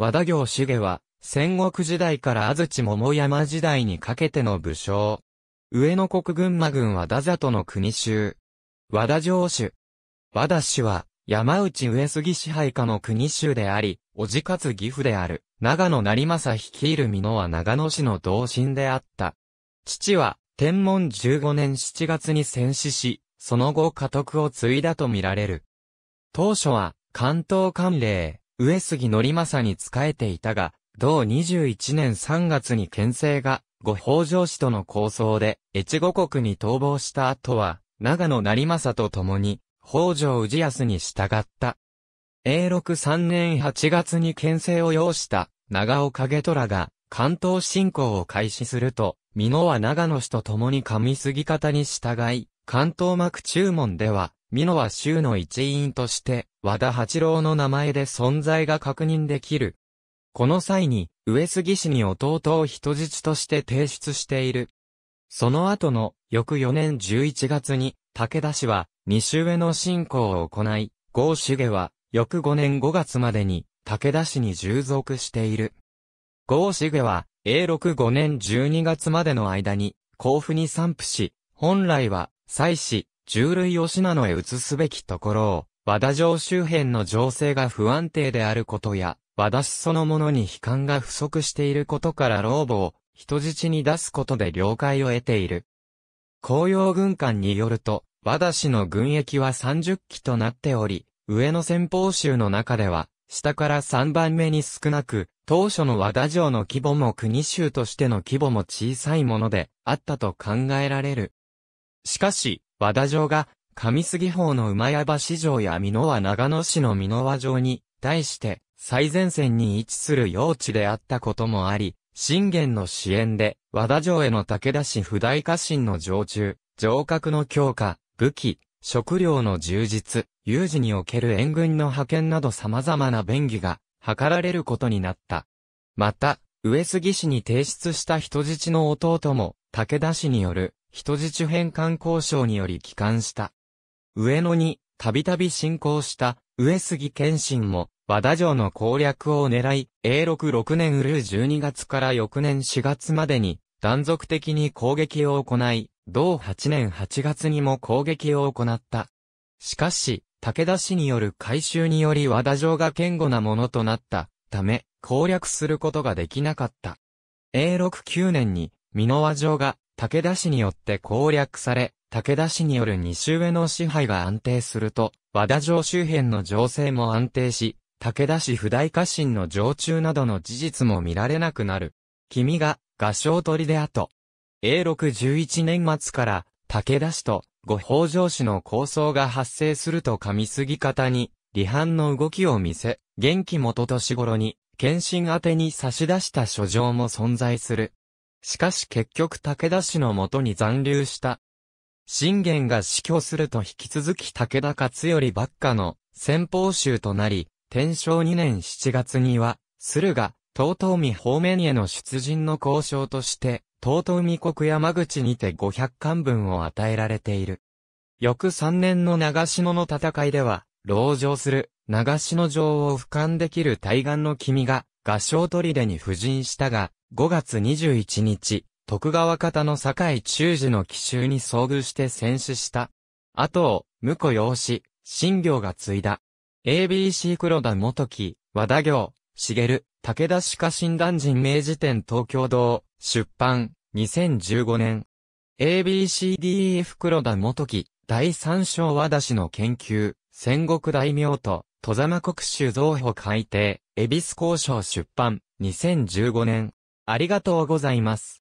和田行重は、戦国時代から安土桃山時代にかけての武将。上野国群馬軍和田里の国衆。和田城主。和田氏は、山内上杉支配下の国衆であり、おじかつ岐阜である、長野成政率いる美濃は長野市の同心であった。父は、天文15年7月に戦死し、その後家督を継いだとみられる。当初は、関東官令、上杉則政に仕えていたが、同21年3月に県政が、ご北条氏との構想で、越後国に逃亡した後は、長野成政と共に、北条氏康に従った。永禄3年8月に県政を要した長尾景虎が関東侵攻を開始すると、美濃は長野氏と共に上杉方に従い、関東幕中門では美濃は州の一員として、和田八郎の名前で存在が確認できる。この際に、上杉氏に弟を人質として提出している。その後の、翌4年11月に、武田氏は、西上の進行を行い、郷重は、翌5年5月までに、武田氏に従属している。郷重は、永禄5年12月までの間に、甲府に散布し、本来は、祭祀、従類を信濃へ移すべきところを、和田城周辺の情勢が不安定であることや、和田市そのものに悲観が不足していることから老母を人質に出すことで了解を得ている。紅葉軍艦によると、和田市の軍役は30機となっており、上野先方州の中では、下から3番目に少なく、当初の和田城の規模も国州としての規模も小さいものであったと考えられる。しかし、和田城が、上杉法の馬屋橋城や美濃は長野市の美濃和城に、対して、最前線に位置する用地であったこともあり、信玄の支援で、和田城への武田氏不代家臣の常駐、城郭の強化、武器、食料の充実、有事における援軍の派遣など様々な便宜が、図られることになった。また、上杉氏に提出した人質の弟も、武田氏による人質返還交渉により帰還した。上野に、たびたび進行した、上杉謙信も、和田城の攻略を狙い、永禄6年うる12月から翌年4月までに、断続的に攻撃を行い、同8年8月にも攻撃を行った。しかし、武田氏による改修により和田城が堅固なものとなったため、攻略することができなかった。永禄9年に、美濃和城が武田氏によって攻略され、武田氏による西上の支配が安定すると、和田城周辺の情勢も安定し、武田氏不大家臣の常駐などの事実も見られなくなる。君が、合唱取りで後。永禄11年末から、武田氏とご北条氏の構想が発生すると噛みすぎ方に、離反の動きを見せ、元気元年頃に、献身宛てに差し出した書状も存在する。しかし結局武田氏のもとに残留した。信玄が死去すると引き続き武田勝頼ばっかの先方衆となり、天正2年7月には、駿河、東東美方面への出陣の交渉として、東東美国山口にて500巻分を与えられている。翌3年の長篠の戦いでは、籠城する長篠城を俯瞰できる対岸の君が、合唱砦に布陣したが、5月21日、徳川方の坂井中治の奇襲に遭遇して戦死した。後を、婿養子、新行が継いだ。ABC 黒田元木、和田行、茂、武田歯科診断人明治典東京堂、出版、2015年。ABCDEF 黒田元木、第三章和田氏の研究、戦国大名と、戸様国主造法改定、恵比寿交渉出版、2015年。ありがとうございます。